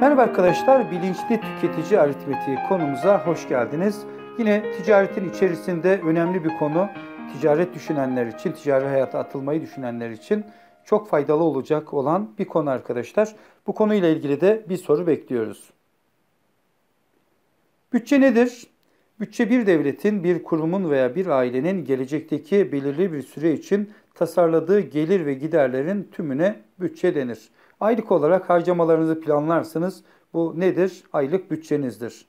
Merhaba arkadaşlar, Bilinçli Tüketici Aritmetiği konumuza hoş geldiniz. Yine ticaretin içerisinde önemli bir konu, ticaret düşünenler için, ticari hayata atılmayı düşünenler için çok faydalı olacak olan bir konu arkadaşlar. Bu konuyla ilgili de bir soru bekliyoruz. Bütçe nedir? Bütçe bir devletin, bir kurumun veya bir ailenin gelecekteki belirli bir süre için tasarladığı gelir ve giderlerin tümüne bütçe denir. Aylık olarak harcamalarınızı planlarsınız. Bu nedir? Aylık bütçenizdir.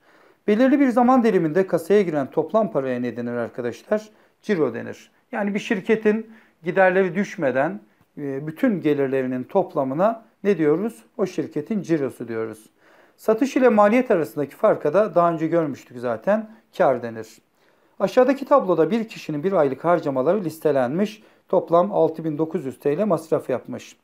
Belirli bir zaman diliminde kasaya giren toplam paraya ne denir arkadaşlar? Ciro denir. Yani bir şirketin giderleri düşmeden e, bütün gelirlerinin toplamına ne diyoruz? O şirketin cirosu diyoruz. Satış ile maliyet arasındaki farka da daha önce görmüştük zaten kar denir. Aşağıdaki tabloda bir kişinin bir aylık harcamaları listelenmiş. Toplam 6900 TL masraf yapmış.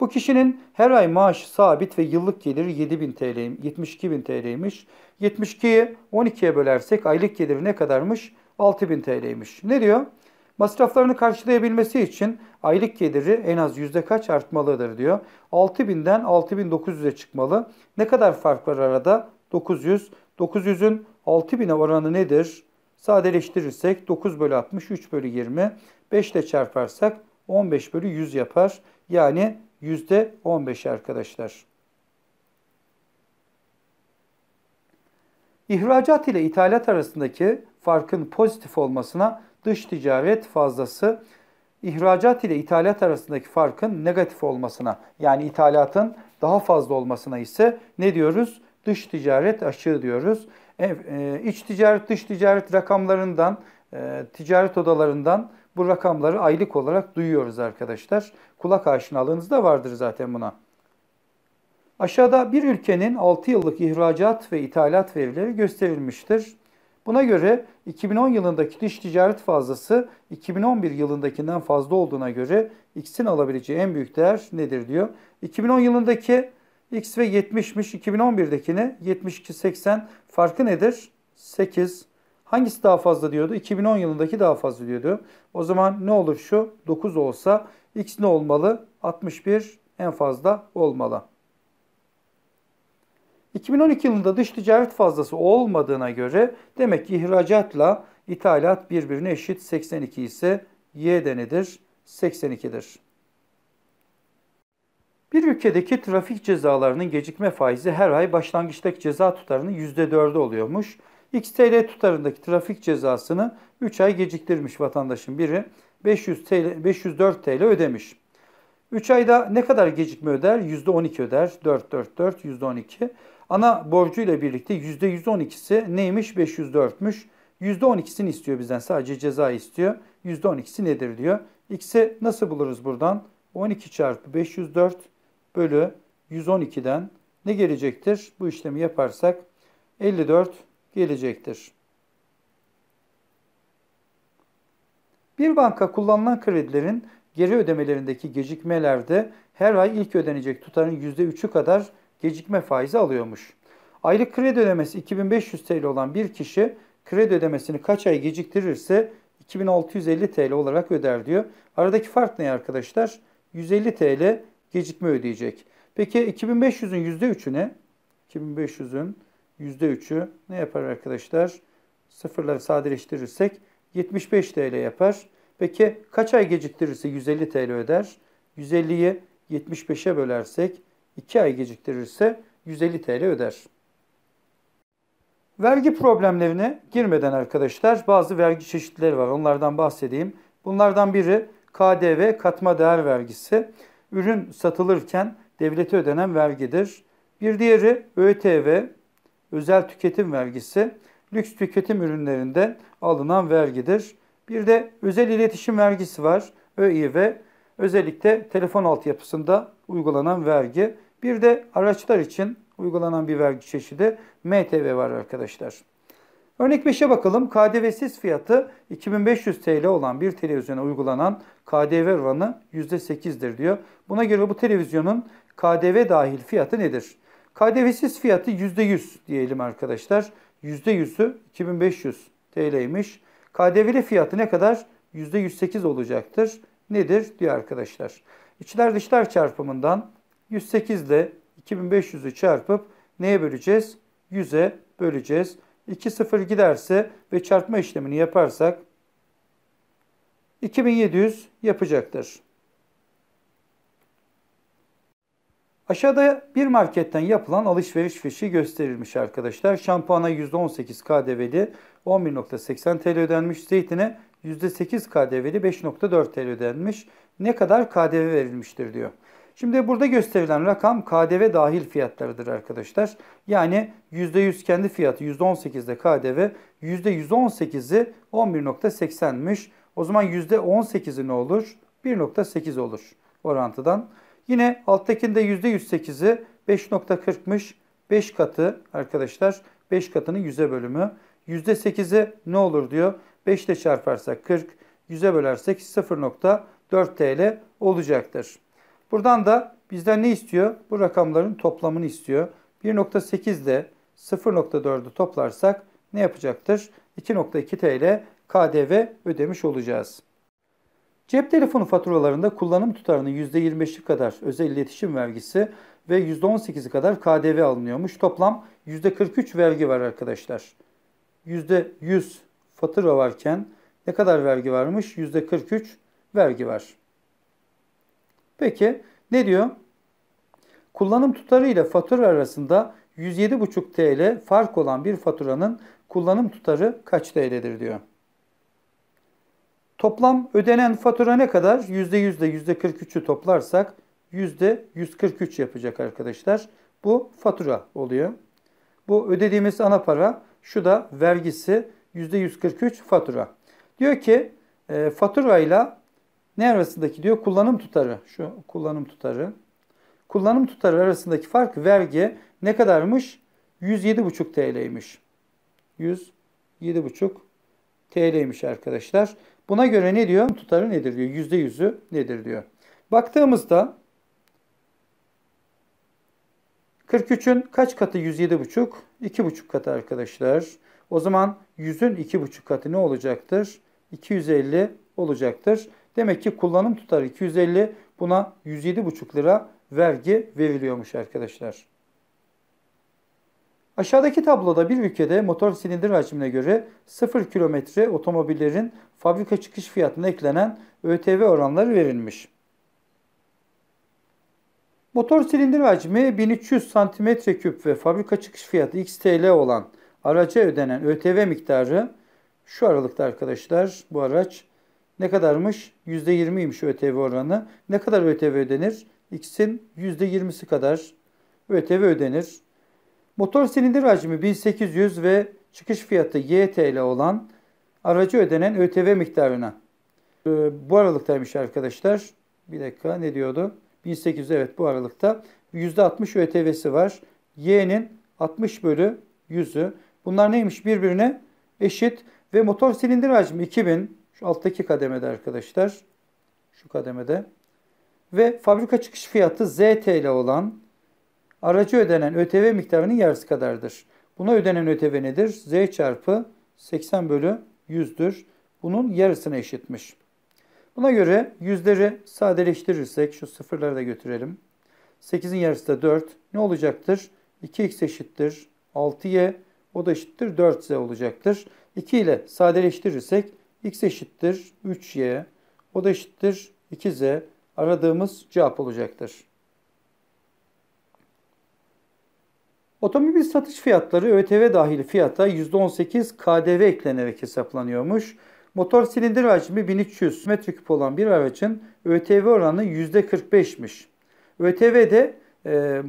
Bu kişinin her ay maaşı sabit ve yıllık geliri 7000 TL, 72 bin TL'ymiş. 72'yi 12'ye bölersek aylık geliri ne kadarmış? 6000 TL'ymiş. Ne diyor? Masraflarını karşılayabilmesi için aylık geliri en az yüzde kaç artmalıdır diyor. 6000'den 6900'e çıkmalı. Ne kadar fark var arada? 900. 900'ün 6000'e oranı nedir? Sadeleştirirsek 9 bölü 60, 3 bölü 20. 5 ile çarparsak 15 bölü 100 yapar. Yani yüzde %15 arkadaşlar. İhracat ile ithalat arasındaki farkın pozitif olmasına dış ticaret fazlası, ihracat ile ithalat arasındaki farkın negatif olmasına yani ithalatın daha fazla olmasına ise ne diyoruz? Dış ticaret aşığı diyoruz. E, e, iç ticaret, dış ticaret rakamlarından, e, ticaret odalarından bu rakamları aylık olarak duyuyoruz arkadaşlar. Kulak aşinalığınızda vardır zaten buna. Aşağıda bir ülkenin 6 yıllık ihracat ve ithalat verileri gösterilmiştir. Buna göre 2010 yılındaki dış ticaret fazlası 2011 yılındakinden fazla olduğuna göre X'in alabileceği en büyük değer nedir diyor. 2010 yılındaki X ve 70'miş 2011'dekine 72-80 farkı nedir? 8 Hangisi daha fazla diyordu? 2010 yılındaki daha fazla diyordu. O zaman ne olur şu? 9 olsa x ne olmalı? 61 en fazla olmalı. 2012 yılında dış ticaret fazlası olmadığına göre demek ki ihracatla ithalat birbirine eşit 82 ise y denedir 82'dir. Bir ülkedeki trafik cezalarının gecikme faizi her ay başlangıçtaki ceza tutarının %4'ü oluyormuş. XTL tutarındaki trafik cezasını 3 ay geciktirmiş vatandaşın biri. 500 TL, 504 TL ödemiş. 3 ayda ne kadar gecikme öder? %12 öder. 4, 4, 4, %12. Ana borcu ile birlikte %112'si neymiş? 504'müş. %12'sini istiyor bizden. Sadece ceza istiyor. %12'si nedir diyor. X'i nasıl buluruz buradan? 12 çarpı 504 bölü 112'den ne gelecektir? Bu işlemi yaparsak 54 gelecektir. Bir banka kullanılan kredilerin geri ödemelerindeki gecikmelerde her ay ilk ödenecek tutarın %3'ü kadar gecikme faizi alıyormuş. Aylık kredi ödemesi 2500 TL olan bir kişi kredi ödemesini kaç ay geciktirirse 2650 TL olarak öder diyor. Aradaki fark ne arkadaşlar? 150 TL gecikme ödeyecek. Peki 2500'ün ne? 2500'ün %3'ü ne yapar arkadaşlar? Sıfırları sadeleştirirsek 75 TL yapar. Peki kaç ay geciktirirse 150 TL öder. 150'yi 75'e bölersek 2 ay geciktirirse 150 TL öder. Vergi problemlerine girmeden arkadaşlar bazı vergi çeşitleri var. Onlardan bahsedeyim. Bunlardan biri KDV katma değer vergisi. Ürün satılırken devlete ödenen vergidir. Bir diğeri ÖTV özel tüketim vergisi lüks tüketim ürünlerinde alınan vergidir. Bir de özel iletişim vergisi var. ÖİV özellikle telefon altyapısında uygulanan vergi. Bir de araçlar için uygulanan bir vergi çeşidi MTV var arkadaşlar. Örnek 5'e bakalım. KDV'siz fiyatı 2500 TL olan bir televizyona uygulanan KDV oranı %8'dir diyor. Buna göre bu televizyonun KDV dahil fiyatı nedir? KDV'siz fiyatı %100 diyelim arkadaşlar. %100'ü 2500 TL'ymiş. KDV'li fiyatı ne kadar? %108 olacaktır. Nedir diyor arkadaşlar. İçler dışlar çarpımından 108 ile 2500'ü çarpıp neye böleceğiz? 100'e böleceğiz. 2 sıfır giderse ve çarpma işlemini yaparsak 2700 yapacaktır. Aşağıda bir marketten yapılan alışveriş fişi gösterilmiş arkadaşlar. Şampuana %18 KDV'li 11.80 TL ödenmiş. Zeytine %8 KDV'li 5.4 TL ödenmiş. Ne kadar KDV verilmiştir diyor. Şimdi burada gösterilen rakam KDV dahil fiyatlarıdır arkadaşlar. Yani %100 kendi fiyatı %18'de KDV, %118'i 11.80'miş. O zaman %18'i ne olur? 1.8 olur orantıdan. Yine alttakinde %108'i 5.40, 5 katı arkadaşlar 5 katının 100'e bölümü. %8'i ne olur diyor. 5 ile çarparsak 40, 100'e bölersek 0.4 TL olacaktır. Buradan da bizden ne istiyor? Bu rakamların toplamını istiyor. 1.8 ile 0.4'ü toplarsak ne yapacaktır? 2.2 TL KDV ödemiş olacağız. Cep telefonu faturalarında kullanım tutarının %25'i kadar özel iletişim vergisi ve %18'i kadar KDV alınıyormuş. Toplam %43 vergi var arkadaşlar. %100 fatura varken ne kadar vergi varmış? %43 vergi var. Peki ne diyor? Kullanım tutarı ile fatura arasında 107,5 TL fark olan bir faturanın kullanım tutarı kaç TL'dir diyor. Toplam ödenen fatura ne kadar? %100 ile %43'ü toplarsak %143 yapacak arkadaşlar. Bu fatura oluyor. Bu ödediğimiz ana para. Şu da vergisi %143 fatura. Diyor ki e, faturayla ne arasındaki diyor? Kullanım tutarı. Şu kullanım tutarı. Kullanım tutarı arasındaki fark vergi ne kadarmış? 107,5 TL'ymiş. 107,5 TL'ymiş arkadaşlar. Buna göre ne diyor? Tutarı nedir diyor. Yüzde yüzü nedir diyor. Baktığımızda 43'ün kaç katı 107,5? 2,5 katı arkadaşlar. O zaman 100'ün 2,5 katı ne olacaktır? 250 olacaktır. Demek ki kullanım tutarı 250 buna 107,5 lira vergi veriliyormuş arkadaşlar. Aşağıdaki tabloda bir ülkede motor silindir hacmine göre 0 kilometre otomobillerin fabrika çıkış fiyatına eklenen ÖTV oranları verilmiş. Motor silindir hacmi 1300 cm3 ve fabrika çıkış fiyatı XTL olan araca ödenen ÖTV miktarı şu aralıkta arkadaşlar bu araç ne kadarmış? %20'ymiş ÖTV oranı. Ne kadar ÖTV ödenir? X'in %20'si kadar ÖTV ödenir. Motor silindir hacmi 1800 ve çıkış fiyatı YTL olan aracı ödenen ÖTV miktarına. Ee, bu aralıktaymış arkadaşlar. Bir dakika ne diyordu? 1800 evet bu aralıkta. %60 ÖTV'si var. Y'nin 60 bölü 100'ü. Bunlar neymiş? Birbirine eşit. Ve motor silindir hacmi 2000. Şu alttaki kademede arkadaşlar. Şu kademede. Ve fabrika çıkış fiyatı ZTL olan Aracı ödenen ÖTV miktarının yarısı kadardır. Buna ödenen ÖTV nedir? Z çarpı 80 bölü 100'dür. Bunun yarısına eşitmiş. Buna göre yüzleri sadeleştirirsek şu sıfırları da götürelim. 8'in yarısı da 4. Ne olacaktır? 2x eşittir 6y. O da eşittir 4z olacaktır. 2 ile sadeleştirirsek x eşittir 3y. O da eşittir 2z. Aradığımız cevap olacaktır. Otomobil satış fiyatları ÖTV dahil fiyata %18 KDV eklenerek hesaplanıyormuş. Motor silindir hacmi 1300 metreküp olan bir aracın ÖTV oranı %45'miş. ÖTV de e,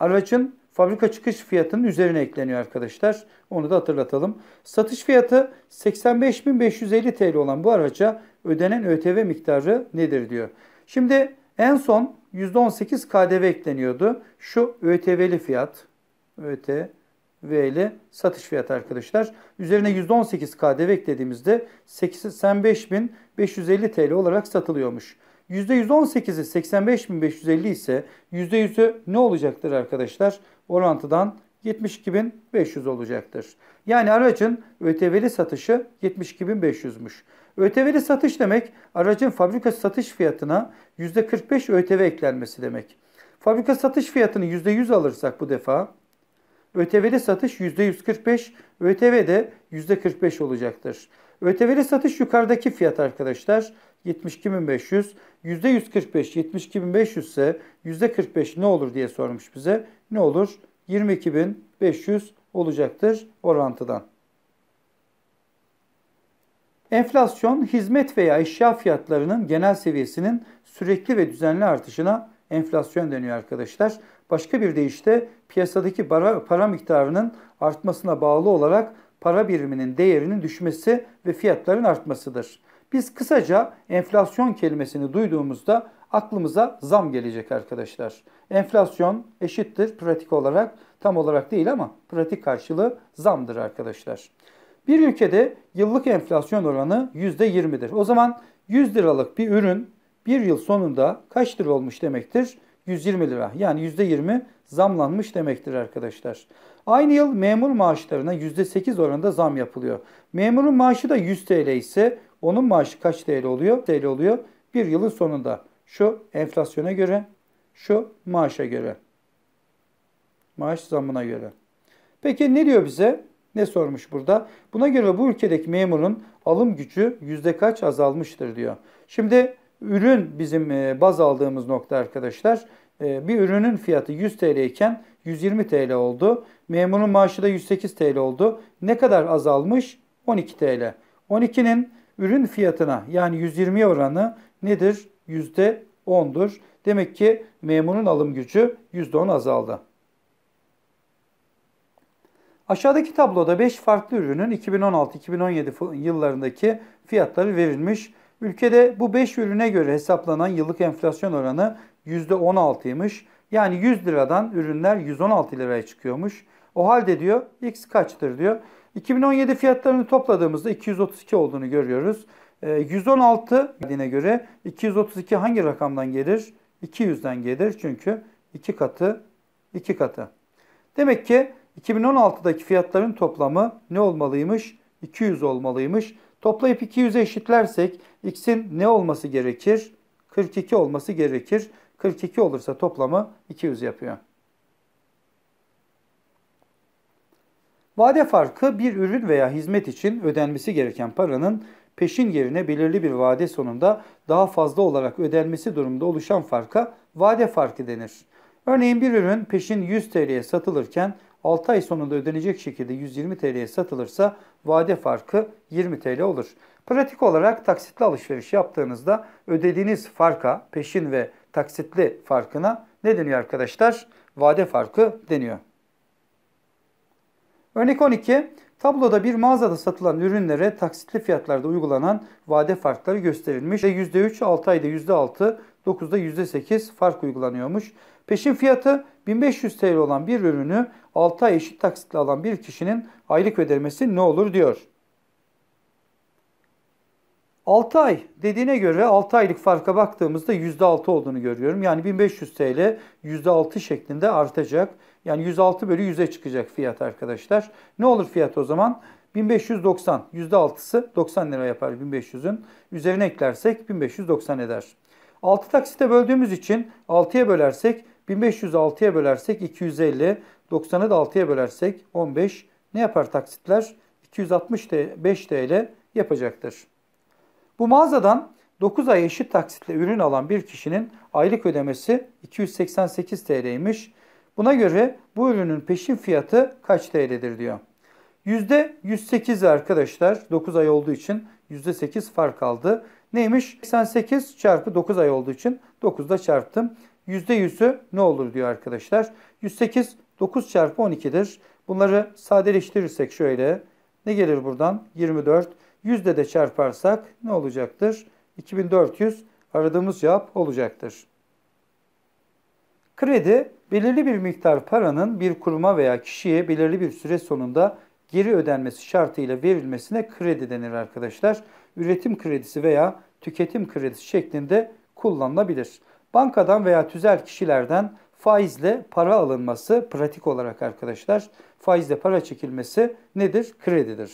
aracın fabrika çıkış fiyatının üzerine ekleniyor arkadaşlar. Onu da hatırlatalım. Satış fiyatı 85.550 TL olan bu araca ödenen ÖTV miktarı nedir diyor. Şimdi en son %18 KDV ekleniyordu. Şu ÖTV'li fiyat ÖT V ile satış fiyatı arkadaşlar. Üzerine %18 KDV eklediğimizde 85.550 TL olarak satılıyormuş. %118'i 85.550 ise %100'ü ne olacaktır arkadaşlar? Orantıdan 72.500 olacaktır. Yani aracın ÖTV'li satışı 72.500'müş. ÖTV'li satış demek aracın fabrika satış fiyatına %45 ÖTV e eklenmesi demek. Fabrika satış fiyatını %100 alırsak bu defa ÖTV'li satış %145, ÖTV de %45 olacaktır. ÖTV'li satış yukarıdaki fiyat arkadaşlar. 72.500, %145 72.500 ise %45 ne olur diye sormuş bize. Ne olur? 22.500 olacaktır orantıdan. Enflasyon, hizmet veya eşya fiyatlarının genel seviyesinin sürekli ve düzenli artışına enflasyon deniyor arkadaşlar. Başka bir deyişle piyasadaki para, para miktarının artmasına bağlı olarak para biriminin değerinin düşmesi ve fiyatların artmasıdır. Biz kısaca enflasyon kelimesini duyduğumuzda aklımıza zam gelecek arkadaşlar. Enflasyon eşittir pratik olarak tam olarak değil ama pratik karşılığı zamdır arkadaşlar. Bir ülkede yıllık enflasyon oranı %20'dir. O zaman 100 liralık bir ürün bir yıl sonunda kaç lira olmuş demektir? 120 lira. Yani %20 zamlanmış demektir arkadaşlar. Aynı yıl memur maaşlarına %8 oranında zam yapılıyor. Memurun maaşı da 100 TL ise onun maaşı kaç TL oluyor? TL oluyor. Bir yılın sonunda şu enflasyona göre, şu maaşa göre. Maaş zamına göre. Peki ne diyor bize? Ne sormuş burada? Buna göre bu ülkedeki memurun alım gücü yüzde kaç azalmıştır diyor. Şimdi Ürün bizim e, baz aldığımız nokta arkadaşlar. E, bir ürünün fiyatı 100 TL iken 120 TL oldu. Memurun maaşı da 108 TL oldu. Ne kadar azalmış? 12 TL. 12'nin ürün fiyatına yani 120 oranı nedir? %10'dur. Demek ki memurun alım gücü %10 azaldı. Aşağıdaki tabloda 5 farklı ürünün 2016-2017 yıllarındaki fiyatları verilmiş. Ülkede bu 5 ürüne göre hesaplanan yıllık enflasyon oranı %16'ymış. Yani 100 liradan ürünler 116 liraya çıkıyormuş. O halde diyor X kaçtır diyor. 2017 fiyatlarını topladığımızda 232 olduğunu görüyoruz. 116 ee, dediğine göre 232 hangi rakamdan gelir? 200'den gelir çünkü 2 katı 2 katı. Demek ki 2016'daki fiyatların toplamı ne olmalıymış? 200 olmalıymış. Toplayıp 200'e eşitlersek x'in ne olması gerekir? 42 olması gerekir. 42 olursa toplamı 200 yapıyor. Vade farkı bir ürün veya hizmet için ödenmesi gereken paranın peşin yerine belirli bir vade sonunda daha fazla olarak ödenmesi durumunda oluşan farka vade farkı denir. Örneğin bir ürün peşin 100 TL'ye satılırken 6 ay sonunda ödenecek şekilde 120 TL'ye satılırsa vade farkı 20 TL olur. Pratik olarak taksitli alışveriş yaptığınızda ödediğiniz farka, peşin ve taksitli farkına ne deniyor arkadaşlar? Vade farkı deniyor. Örnek 12. Tabloda bir mağazada satılan ürünlere taksitli fiyatlarda uygulanan vade farkları gösterilmiş %3, 6 ayda %6, 9'da %8 fark uygulanıyormuş. Peşin fiyatı 1500 TL olan bir ürünü 6 ay eşit taksitle alan bir kişinin aylık ödemesi ne olur diyor. 6 ay dediğine göre 6 aylık farka baktığımızda %6 olduğunu görüyorum. Yani 1500 TL %6 şeklinde artacak. Yani 106 bölü 100'e çıkacak fiyat arkadaşlar. Ne olur fiyat o zaman? 1590 %6'sı 90 lira yapar 1500'ün. Üzerine eklersek 1590 eder. 6 taksite böldüğümüz için 6'ya bölersek 1500'ü 6'ya bölersek 250, 90'ı da 6'ya bölersek 15 ne yapar taksitler? 265 TL yapacaktır. Bu mağazadan 9 ay eşit taksitle ürün alan bir kişinin aylık ödemesi 288 TL'ymiş. Buna göre bu ürünün peşin fiyatı kaç TL'dir diyor. %108 arkadaşlar 9 ay olduğu için %8 fark aldı. Neymiş? 88 çarpı 9 ay olduğu için 9 da çarptım. %100'ü ne olur diyor arkadaşlar. 108 9 çarpı 12'dir. Bunları sadeleştirirsek şöyle. Ne gelir buradan? 24. Yüzde de çarparsak ne olacaktır? 2400 aradığımız cevap olacaktır. Kredi, belirli bir miktar paranın bir kuruma veya kişiye belirli bir süre sonunda geri ödenmesi şartıyla verilmesine kredi denir arkadaşlar üretim kredisi veya tüketim kredisi şeklinde kullanılabilir. Bankadan veya tüzel kişilerden faizle para alınması pratik olarak arkadaşlar faizle para çekilmesi nedir? Kredidir.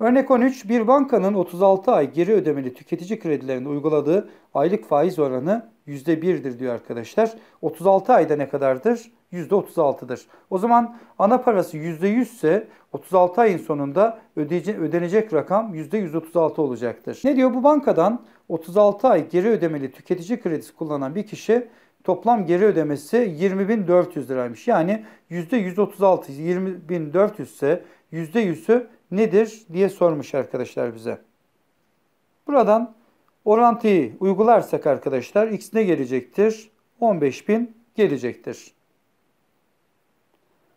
Örnek 13 bir bankanın 36 ay geri ödemeli tüketici kredilerinde uyguladığı aylık faiz oranı %1'dir diyor arkadaşlar. 36 ayda ne kadardır? %36'dır. O zaman ana parası %100 ise 36 ayın sonunda ödenecek rakam %136 olacaktır. Ne diyor bu bankadan 36 ay geri ödemeli tüketici kredisi kullanan bir kişi toplam geri ödemesi 20.400 liraymış. Yani %136 20.400 ise %100'ü nedir diye sormuş arkadaşlar bize. Buradan orantıyı uygularsak arkadaşlar x ne gelecektir? 15.000 gelecektir.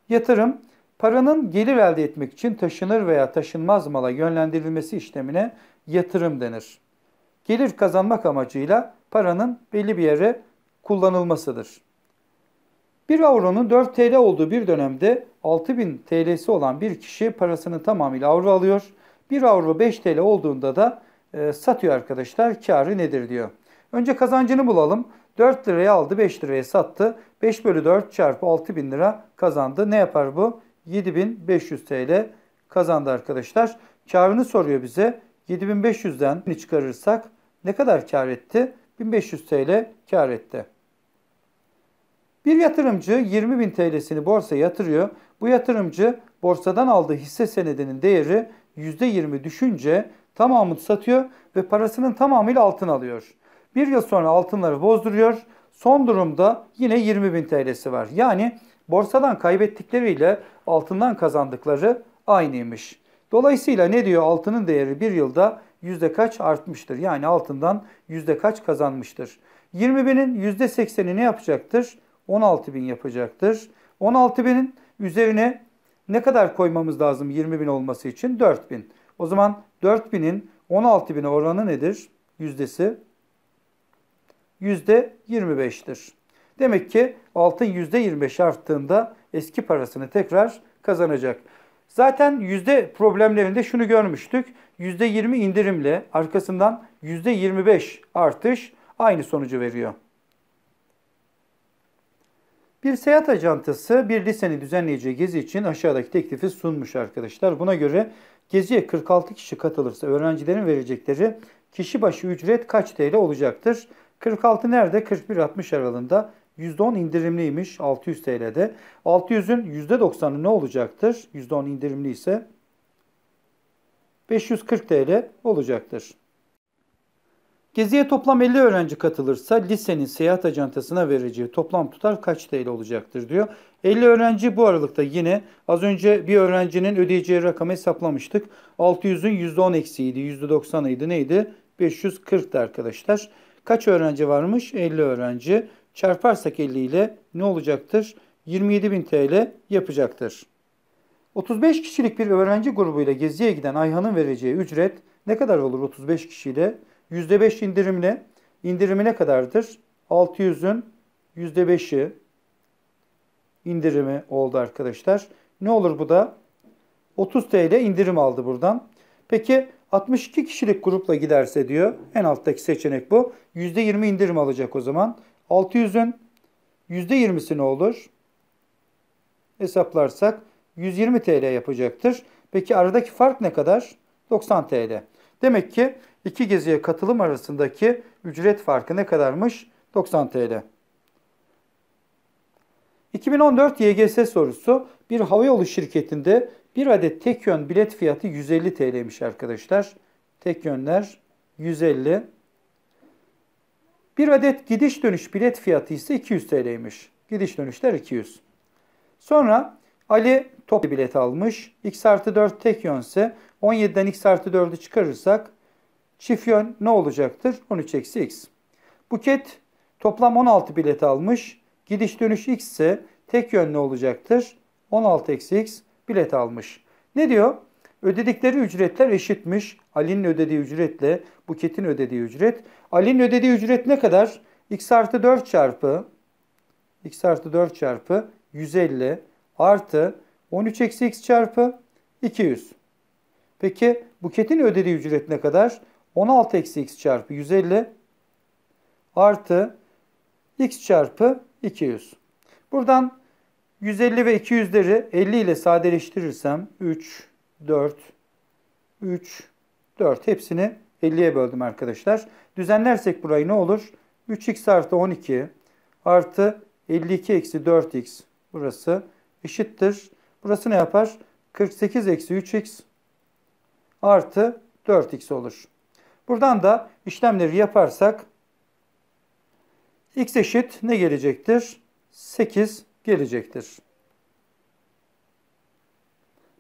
Yatırım, paranın gelir elde etmek için taşınır veya taşınmaz mala yönlendirilmesi işlemine yatırım denir. Gelir kazanmak amacıyla paranın belli bir yere kullanılmasıdır. 1 avronun 4 TL olduğu bir dönemde 6000 TL'si olan bir kişi parasını tamamıyla avro alıyor. 1 avro 5 TL olduğunda da e, satıyor arkadaşlar. Karı nedir diyor. Önce kazancını bulalım. 4 liraya aldı 5 liraya sattı. 5 bölü 4 çarpı 6 bin lira kazandı. Ne yapar bu? 7500 TL kazandı arkadaşlar. Karını soruyor bize. 7500'den çıkarırsak ne kadar kar etti? 1500 TL kar etti. Bir yatırımcı 20 bin TL'sini borsaya yatırıyor. Bu yatırımcı borsadan aldığı hisse senedinin değeri %20 düşünce tamamını satıyor ve parasının tamamıyla altın alıyor. Bir yıl sonra altınları bozduruyor. Son durumda yine 20 bin TL'si var. Yani borsadan kaybettikleriyle altından kazandıkları aynıymış. Dolayısıyla ne diyor altının değeri bir yılda yüzde kaç artmıştır? Yani altından yüzde kaç kazanmıştır? 20 binin yüzde 80'i ne yapacaktır? 16 bin yapacaktır. 16 binin üzerine ne kadar koymamız lazım 20 bin olması için? 4 bin. O zaman 4 binin 16 bine oranı nedir? Yüzdesi %25'tir. Demek ki altın %25 arttığında eski parasını tekrar kazanacak. Zaten yüzde problemlerinde şunu görmüştük. Yüzde %20 indirimle arkasından yüzde %25 artış aynı sonucu veriyor. Bir seyahat ajantası bir lisenin düzenleyeceği gezi için aşağıdaki teklifi sunmuş arkadaşlar. Buna göre geziye 46 kişi katılırsa öğrencilerin verecekleri kişi başı ücret kaç TL olacaktır? 46 nerede? 41-60 aralığında. %10 indirimliymiş 600 TL'de. 600'ün %90'ı ne olacaktır? %10 indirimli ise 540 TL olacaktır. Geziye toplam 50 öğrenci katılırsa lisenin seyahat ajantasına vereceği toplam tutar kaç TL olacaktır diyor. 50 öğrenci bu aralıkta yine az önce bir öğrencinin ödeyeceği rakamı hesaplamıştık. 600'ün %10 eksiydi, %90'ıydı neydi? 540'tı arkadaşlar. Kaç öğrenci varmış? 50 öğrenci. Çarparsak 50 ile ne olacaktır? 27.000 TL yapacaktır. 35 kişilik bir öğrenci grubuyla geziye giden Ayhan'ın vereceği ücret ne kadar olur 35 kişiyle? %5 indirimle indirimi ne kadardır? 600'ün %5'i indirimi oldu arkadaşlar. Ne olur bu da? 30 TL indirim aldı buradan. Peki 62 kişilik grupla giderse diyor en alttaki seçenek bu. %20 indirim alacak o zaman. 600'ün %20'si ne olur? Hesaplarsak 120 TL yapacaktır. Peki aradaki fark ne kadar? 90 TL. Demek ki iki geziye katılım arasındaki ücret farkı ne kadarmış? 90 TL. 2014 YGS sorusu bir havayolu şirketinde bir adet tek yön bilet fiyatı 150 TL'ymiş arkadaşlar. Tek yönler 150. Bir adet gidiş dönüş bilet fiyatı ise 200 TL'ymiş. Gidiş dönüşler 200. Sonra Ali top bilet almış. X artı 4 tek yönse 17'den X artı 4'ü çıkarırsak çift yön ne olacaktır? 13 eksi X. Buket toplam 16 bilet almış. Gidiş dönüş X ise tek yön ne olacaktır? 16 eksi X bilet almış. Ne diyor? Ödedikleri ücretler eşitmiş. Ali'nin ödediği ücretle Buket'in ödediği ücret. Ali'nin ödediği ücret ne kadar? x artı 4 çarpı x artı 4 çarpı 150 artı 13 eksi x çarpı 200. Peki Buket'in ödediği ücret ne kadar? 16 eksi x çarpı 150 artı x çarpı 200. Buradan 150 ve 200'leri 50 ile sadeleştirirsem 3, 4, 3, 4 hepsini 50'ye böldüm arkadaşlar. Düzenlersek burayı ne olur? 3x artı 12 artı 52 eksi 4x burası eşittir. Burası ne yapar? 48 eksi 3x artı 4x olur. Buradan da işlemleri yaparsak x eşit ne gelecektir? 8 gelecektir.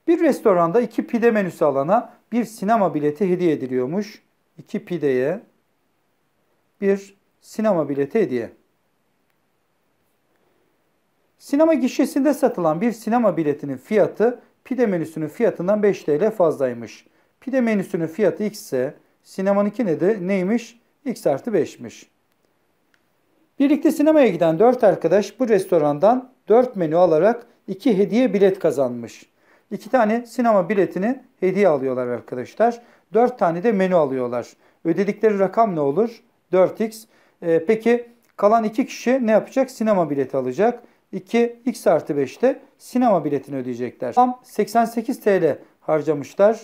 Bir restoranda iki pide menüsü alana bir sinema bileti hediye ediliyormuş. İki pideye bir sinema bileti hediye. Sinema gişesinde satılan bir sinema biletinin fiyatı pide menüsünün fiyatından 5 TL fazlaymış. Pide menüsünün fiyatı x ise sinemanınki ne de neymiş? x artı 5'miş. Birlikte sinemaya giden 4 arkadaş bu restorandan 4 menü alarak 2 hediye bilet kazanmış. 2 tane sinema biletini hediye alıyorlar arkadaşlar. 4 tane de menü alıyorlar. Ödedikleri rakam ne olur? 4x. Ee, peki kalan 2 kişi ne yapacak? Sinema bileti alacak. 2 x artı 5'te sinema biletini ödeyecekler. Tam 88 TL harcamışlar.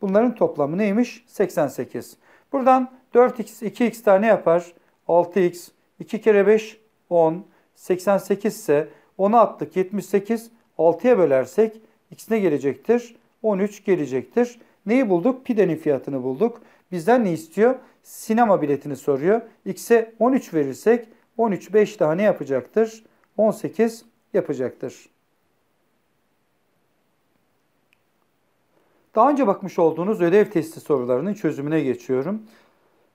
Bunların toplamı neymiş? 88. Buradan 4x 2x daha ne yapar? 6x 2 kere 5 10. 88 ise 10'a attık 78. 6'ya bölersek x ne gelecektir? 13 gelecektir. Neyi bulduk? Pidenin fiyatını bulduk. Bizden ne istiyor? Sinema biletini soruyor. X'e 13 verirsek 13 5 daha ne yapacaktır? 18 yapacaktır. Daha önce bakmış olduğunuz ödev testi sorularının çözümüne geçiyorum.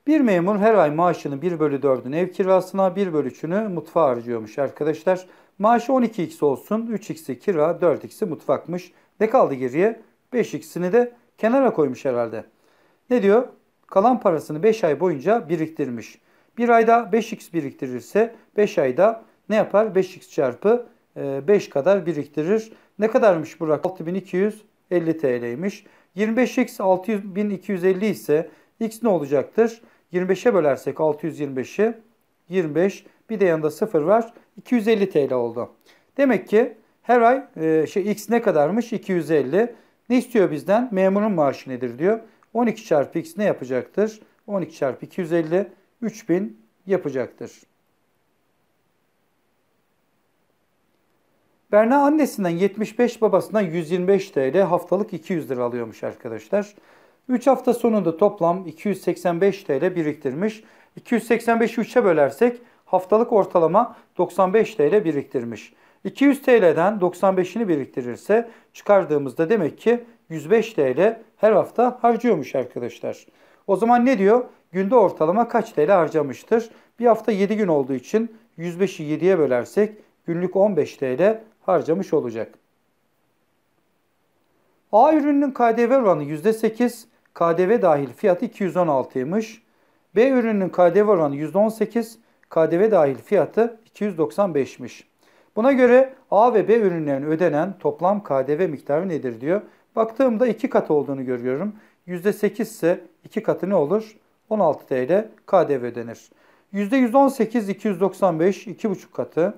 Bir memur her ay maaşının 1 bölü 4'ünü ev kirasına, 1 bölü 3'ünü mutfağa harcıyormuş arkadaşlar. Maaşı 12x olsun, 3x'i kira, 4x'i mutfakmış. Ne kaldı geriye? 5x'ini de kenara koymuş herhalde. Ne diyor? Kalan parasını 5 ay boyunca biriktirmiş. Bir ayda 5x biriktirirse 5 ayda ne yapar? 5x çarpı 5 e, kadar biriktirir. Ne kadarmış Burak? 6250 TL'ymiş. 25x 6250 ise x ne olacaktır? 25'e bölersek 625'i 25 bir de yanında 0 var 250 TL oldu. Demek ki her ay e, şey x ne kadarmış 250. Ne istiyor bizden? Memurun maaşı nedir diyor. 12 çarpı x ne yapacaktır? 12 çarpı 250 3000 yapacaktır. Berna annesinden 75 babasından 125 TL haftalık 200 lira alıyormuş arkadaşlar. 3 hafta sonunda toplam 285 TL biriktirmiş. 285'i 3'e bölersek haftalık ortalama 95 TL biriktirmiş. 200 TL'den 95'ini biriktirirse çıkardığımızda demek ki 105 TL her hafta harcıyormuş arkadaşlar. O zaman ne diyor? Günde ortalama kaç TL harcamıştır? Bir hafta 7 gün olduğu için 105'i 7'ye bölersek günlük 15 TL harcamış olacak. A ürününün KDV oranı %8, KDV dahil fiyatı 216'ymış. B ürününün KDV oranı %18, KDV dahil fiyatı 295'miş. Buna göre A ve B ürünlerine ödenen toplam KDV miktarı nedir diyor. Baktığımda iki kat olduğunu görüyorum. %8 ise iki katı ne olur? 16 TL KDV ödenir. %118 295 2,5 katı.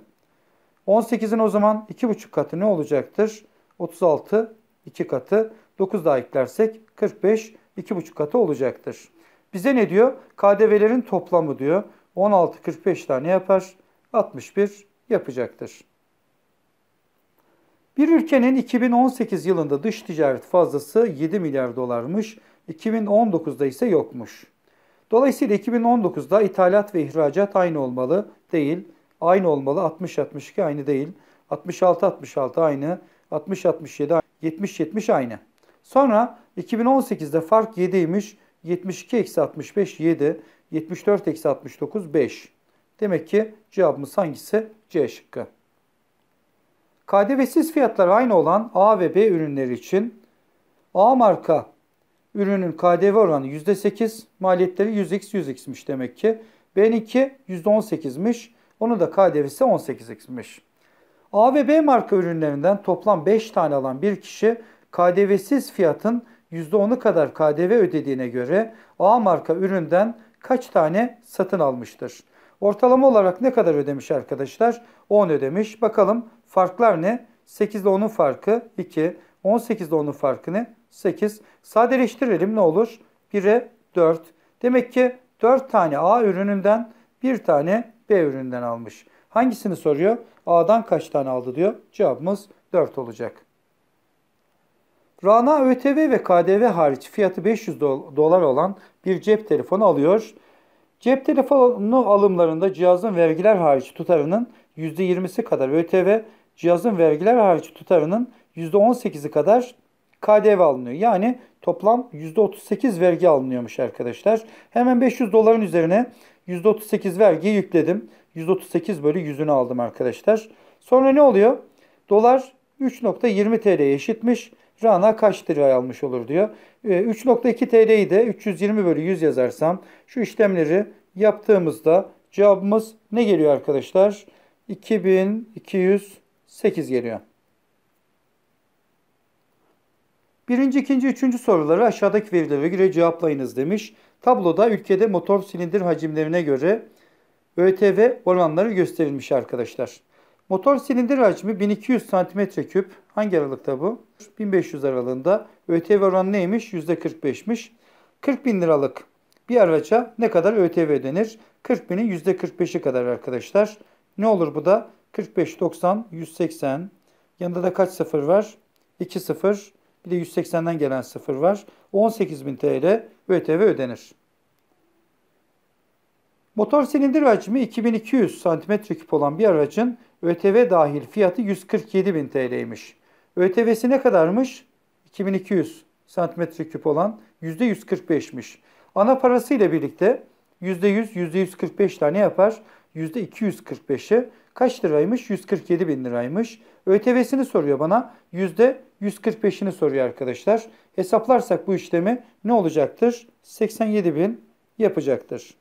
18'in o zaman 2,5 katı ne olacaktır? 36 2 katı. 9 daha eklersek 45 2,5 katı olacaktır. Bize ne diyor? KDV'lerin toplamı diyor. 16 45 tane yapar. 61 yapacaktır. Bir ülkenin 2018 yılında dış ticaret fazlası 7 milyar dolarmış, 2019'da ise yokmuş. Dolayısıyla 2019'da ithalat ve ihracat aynı olmalı değil. Aynı olmalı 60-62 aynı değil. 66-66 aynı. 60-67 70-70 aynı. Sonra 2018'de fark 7'ymiş. 72 eksi 65 7. 74 eksi 69 5. Demek ki cevabımız hangisi? C şıkkı. KDV'siz fiyatlar aynı olan A ve B ürünleri için A marka ürünün KDV oranı %8, maliyetleri 100x 100x'miş demek ki. B'ninki %18'miş, onun da KDV'si 18x'miş. A ve B marka ürünlerinden toplam 5 tane alan bir kişi KDV'siz fiyatın %10'u kadar KDV ödediğine göre A marka üründen kaç tane satın almıştır? Ortalama olarak ne kadar ödemiş arkadaşlar? 10 ödemiş. Bakalım farklar ne? 8 ile 10'un farkı 2. 18 ile 10'un farkı ne? 8. Sadeleştirelim ne olur? 1'e 4. Demek ki 4 tane A ürününden 1 tane B ürününden almış. Hangisini soruyor? A'dan kaç tane aldı diyor. Cevabımız 4 olacak. Rana ÖTV ve KDV hariç fiyatı 500 dolar olan bir cep telefonu alıyor. Cep telefonu alımlarında cihazın vergiler hariç tutarının %20'si kadar ÖTV, cihazın vergiler hariç tutarının %18'i kadar KDV alınıyor. Yani toplam %38 vergi alınıyormuş arkadaşlar. Hemen 500 doların üzerine %38 vergi yükledim. 138 bölü 100'ünü aldım arkadaşlar. Sonra ne oluyor? Dolar 3.20 TL'ye eşitmiş. Rana kaç lira almış olur diyor. 3.2 ee, TL'yi de 320 bölü 100 yazarsam şu işlemleri yaptığımızda cevabımız ne geliyor arkadaşlar? 2208 geliyor. Birinci, ikinci, üçüncü soruları aşağıdaki verilere göre cevaplayınız demiş. Tabloda ülkede motor silindir hacimlerine göre ÖTV oranları gösterilmiş arkadaşlar. Motor silindir hacmi 1200 cm3, Hangi aralıkta bu? 1500 aralığında ÖTV oranı neymiş? %45'miş. 40 bin liralık bir araca ne kadar ÖTV ödenir? 40 binin %45'i kadar arkadaşlar. Ne olur bu da? 45, 90, 180. Yanında da kaç sıfır var? 2 sıfır. Bir de 180'den gelen sıfır var. 18 bin TL ÖTV ödenir. Motor silindir hacmi 2200 cm3 olan bir aracın ÖTV dahil fiyatı 147 bin TL'ymiş. ÖTV'si ne kadarmış? 2200 santimetreküp olan %145'miş. Ana parası ile birlikte %100, %145 tane yapar. %245'i kaç liraymış? 147 bin liraymış. ÖTV'sini soruyor bana. %145'ini soruyor arkadaşlar. Hesaplarsak bu işlemi ne olacaktır? 87 bin yapacaktır.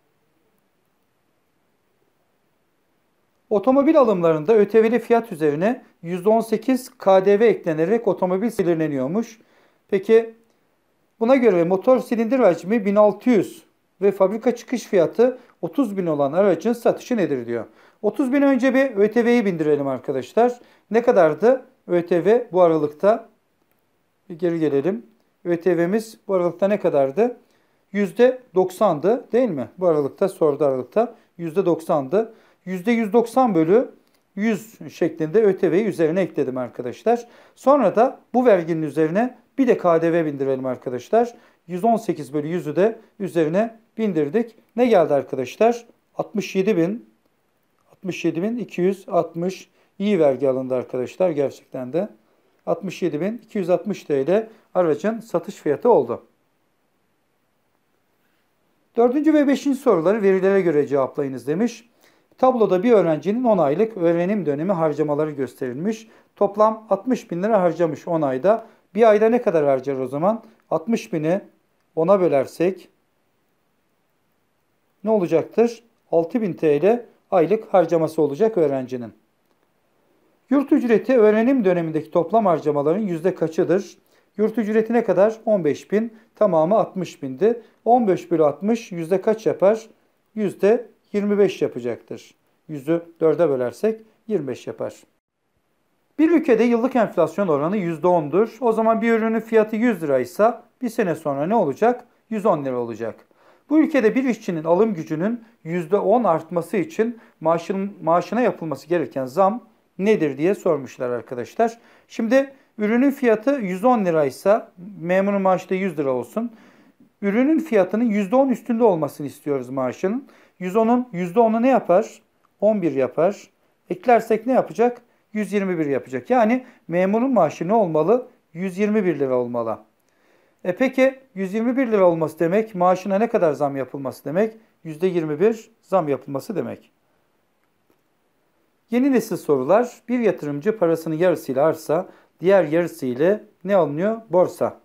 Otomobil alımlarında öteveli fiyat üzerine %18 KDV eklenerek otomobil belirleniyormuş. Peki buna göre motor silindir hacmi 1600 ve fabrika çıkış fiyatı 30 bin olan aracın satışı nedir diyor. 30 bin önce bir ÖTV'yi bindirelim arkadaşlar. Ne kadardı ÖTV bu aralıkta? Bir geri gelelim. ÖTV'miz bu aralıkta ne kadardı? %90'dı değil mi? Bu aralıkta sordu aralıkta %90'dı. %190 bölü 100 şeklinde ÖTV'yi üzerine ekledim arkadaşlar. Sonra da bu verginin üzerine bir de KDV bindirelim arkadaşlar. 118 bölü 100'ü de üzerine bindirdik. Ne geldi arkadaşlar? 67 bin 67 iyi vergi alındı arkadaşlar gerçekten de. 67.260 bin TL aracın satış fiyatı oldu. Dördüncü ve beşinci soruları verilere göre cevaplayınız demiş. Tabloda bir öğrencinin 10 aylık öğrenim dönemi harcamaları gösterilmiş. Toplam 60 bin lira harcamış 10 ayda. Bir ayda ne kadar harcar o zaman? 60 bini 10'a bölersek ne olacaktır? 6 bin TL aylık harcaması olacak öğrencinin. Yurt ücreti öğrenim dönemindeki toplam harcamaların yüzde kaçıdır? Yurt ücreti ne kadar? 15 bin. Tamamı 60 bindi. 15 bölü 60 yüzde kaç yapar? Yüzde 25 yapacaktır. 100'ü 4'e bölersek 25 yapar. Bir ülkede yıllık enflasyon oranı %10'dur. O zaman bir ürünün fiyatı 100 lira ise bir sene sonra ne olacak? 110 lira olacak. Bu ülkede bir işçinin alım gücünün %10 artması için maaşın, maaşına yapılması gereken zam nedir diye sormuşlar arkadaşlar. Şimdi ürünün fiyatı 110 liraysa memurun maaşı da 100 lira olsun ürünün fiyatının %10 üstünde olmasını istiyoruz maaşının. 110'un %10'u ne yapar? 11 yapar. Eklersek ne yapacak? 121 yapacak. Yani memurun maaşı ne olmalı? 121 lira olmalı. E peki 121 lira olması demek maaşına ne kadar zam yapılması demek? %21 zam yapılması demek. Yeni nesil sorular. Bir yatırımcı parasının yarısıyla arsa, diğer yarısı ile ne alınıyor? Borsa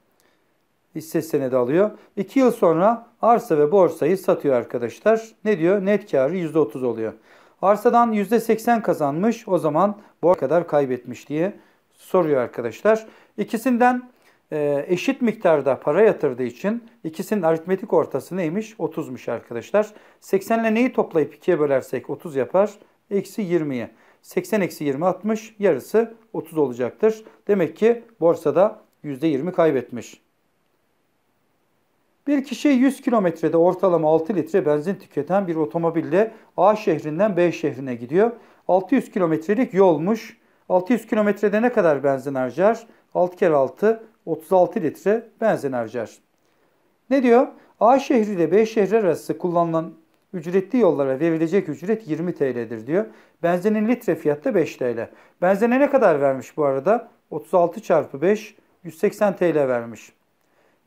hisse senedi alıyor. 2 yıl sonra arsa ve borsayı satıyor arkadaşlar. Ne diyor? Net karı %30 oluyor. Arsadan %80 kazanmış o zaman borsa kadar kaybetmiş diye soruyor arkadaşlar. İkisinden e, eşit miktarda para yatırdığı için ikisinin aritmetik ortası neymiş? 30'muş arkadaşlar. 80 ile neyi toplayıp 2'ye bölersek 30 yapar? Eksi 20'ye. 80 eksi 20 60 yarısı 30 olacaktır. Demek ki borsada %20 kaybetmiş. Bir kişi 100 kilometrede ortalama 6 litre benzin tüketen bir otomobille A şehrinden B şehrine gidiyor. 600 kilometrelik yolmuş. 600 kilometrede ne kadar benzin harcar? 6 kere 6, 36 litre benzin harcar. Ne diyor? A şehri ile B şehri arası kullanılan ücretli yollara verilecek ücret 20 TL'dir diyor. Benzinin litre fiyatı da 5 TL. Benzine ne kadar vermiş bu arada? 36 çarpı 5, 180 TL vermiş.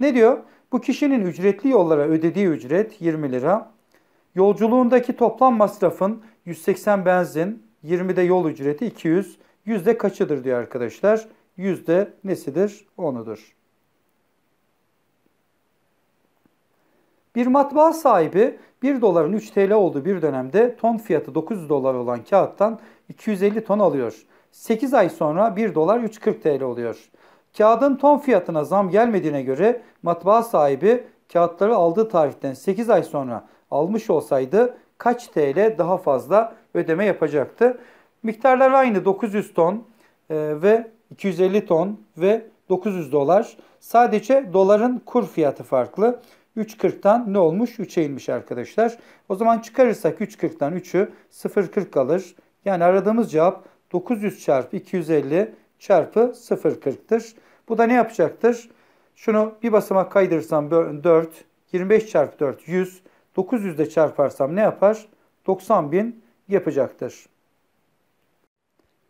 Ne diyor? Bu kişinin ücretli yollara ödediği ücret 20 lira. Yolculuğundaki toplam masrafın 180 benzin, 20 de yol ücreti 200, yüzde kaçıdır diyor arkadaşlar. Yüzde nesidir? Onudur. Bir matbaa sahibi 1 doların 3 TL olduğu bir dönemde ton fiyatı 900 dolar olan kağıttan 250 ton alıyor. 8 ay sonra 1 dolar 340 TL oluyor. Kağıdın ton fiyatına zam gelmediğine göre matbaa sahibi kağıtları aldığı tarihten 8 ay sonra almış olsaydı kaç TL daha fazla ödeme yapacaktı? Miktarlar aynı 900 e, ton ve 250 ton ve 900 dolar. Sadece doların kur fiyatı farklı. 3.40'tan ne olmuş? 3'e inmiş arkadaşlar. O zaman çıkarırsak 3.40'tan 3'ü 0.40 kalır. Yani aradığımız cevap 900 çarpı 250 çarpı 0.40'tır. Bu da ne yapacaktır? Şunu bir basamak kaydırırsam 4, 25 çarpı 4 100, 900 ile çarparsam ne yapar? 90 bin yapacaktır.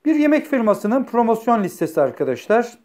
Bir yemek firmasının promosyon listesi arkadaşlar.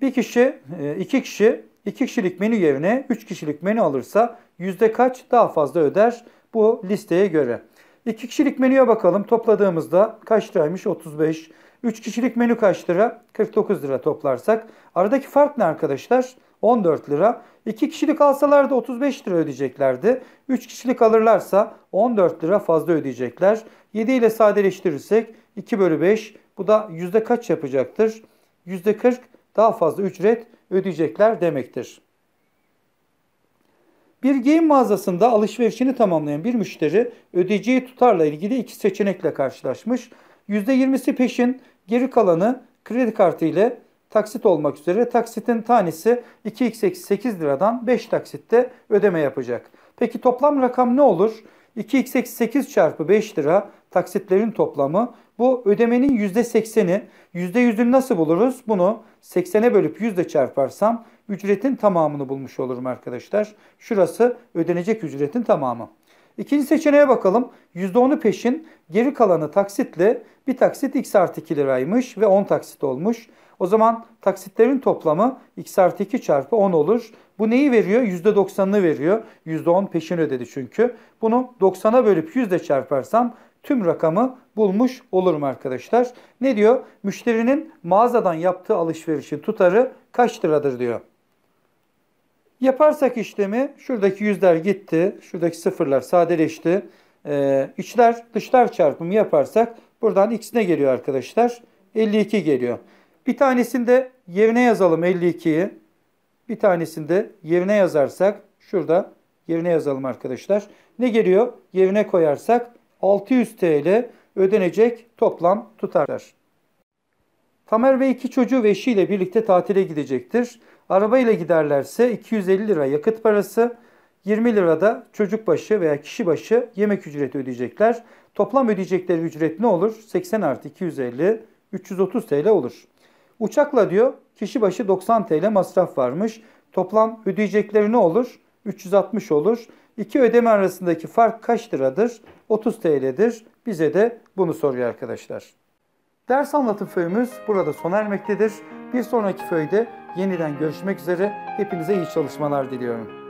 Bir kişi, e, iki kişi, iki kişilik menü yerine üç kişilik menü alırsa yüzde kaç daha fazla öder bu listeye göre. İki kişilik menüye bakalım. Topladığımızda kaç liraymış? 35. 3 kişilik menü kaç lira? 49 lira toplarsak. Aradaki fark ne arkadaşlar? 14 lira. 2 kişilik alsalardı 35 lira ödeyeceklerdi. 3 kişilik alırlarsa 14 lira fazla ödeyecekler. 7 ile sadeleştirirsek 2 bölü 5 bu da yüzde kaç yapacaktır? Yüzde 40 daha fazla ücret ödeyecekler demektir. Bir giyim mağazasında alışverişini tamamlayan bir müşteri ödeyeceği tutarla ilgili iki seçenekle karşılaşmış. %20'si peşin, Geri kalanı kredi kartı ile taksit olmak üzere taksitin tanesi 2x8 liradan 5 taksitte ödeme yapacak. Peki toplam rakam ne olur? 2x8 çarpı 5 lira taksitlerin toplamı. Bu ödemenin %80'i. %100'ünü nasıl buluruz? Bunu 80'e bölüp 100 ile çarparsam ücretin tamamını bulmuş olurum arkadaşlar. Şurası ödenecek ücretin tamamı. İkinci seçeneğe bakalım. %10'u peşin, geri kalanı taksitli. Bir taksit x artı 2 liraymış ve 10 taksit olmuş. O zaman taksitlerin toplamı x artı 2 çarpı 10 olur. Bu neyi veriyor? %90'ını veriyor. %10 peşin ödedi çünkü. Bunu 90'a bölüp 100 ile çarparsam tüm rakamı bulmuş olurum arkadaşlar. Ne diyor? Müşterinin mağazadan yaptığı alışverişin tutarı kaç liradır diyor. Yaparsak işlemi şuradaki yüzler gitti, şuradaki sıfırlar sadeleşti. Ee, içler dışlar çarpımı yaparsak buradan x ne geliyor arkadaşlar? 52 geliyor. Bir tanesinde yerine yazalım 52'yi. Bir tanesinde yerine yazarsak şurada yerine yazalım arkadaşlar. Ne geliyor? Yerine koyarsak 600 TL ödenecek toplam tutarlar. Tamer ve iki çocuğu ve eşiyle birlikte tatile gidecektir. Araba ile giderlerse 250 lira yakıt parası, 20 lira da çocuk başı veya kişi başı yemek ücreti ödeyecekler. Toplam ödeyecekleri ücret ne olur? 80 artı 250, 330 TL olur. Uçakla diyor kişi başı 90 TL masraf varmış. Toplam ödeyecekleri ne olur? 360 olur. İki ödeme arasındaki fark kaç liradır? 30 TL'dir. Bize de bunu soruyor arkadaşlar. Ders anlatım föyümüz burada sona ermektedir. Bir sonraki föyde Yeniden görüşmek üzere. Hepinize iyi çalışmalar diliyorum.